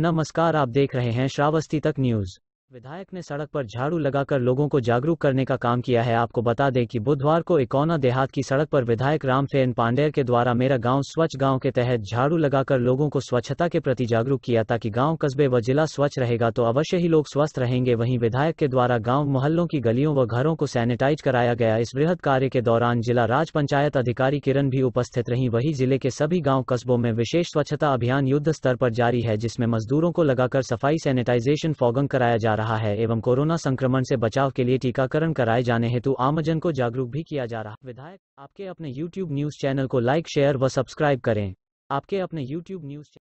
नमस्कार आप देख रहे हैं श्रावस्ती तक न्यूज विधायक ने सड़क पर झाड़ू लगाकर लोगों को जागरूक करने का काम किया है आपको बता दें कि बुधवार को इकौना देहात की सड़क पर विधायक रामफेन पांडेर के द्वारा मेरा गांव स्वच्छ गांव के तहत झाड़ू लगाकर लोगों को स्वच्छता के प्रति जागरूक किया ताकि गांव कस्बे व जिला स्वच्छ रहेगा तो अवश्य ही लोग स्वस्थ रहेंगे वहीं विधायक के द्वारा गाँव मोहल्लों की गलियों व घरों को सैनिटाइज कराया गया इस वृहद कार्य के दौरान जिला राज पंचायत अधिकारी किरण भी उपस्थित रही वही जिले के सभी गाँव कस्बों में विशेष स्वच्छता अभियान युद्ध स्तर पर जारी है जिसमें मजदूरों को लगाकर सफाई सैनिटाइजेशन फॉगन कराया जा रहा रहा है एवं कोरोना संक्रमण से बचाव के लिए टीकाकरण कराए जाने हेतु आमजन को जागरूक भी किया जा रहा विधायक आपके अपने यूट्यूब न्यूज चैनल को लाइक शेयर व सब्सक्राइब करें आपके अपने यूट्यूब न्यूज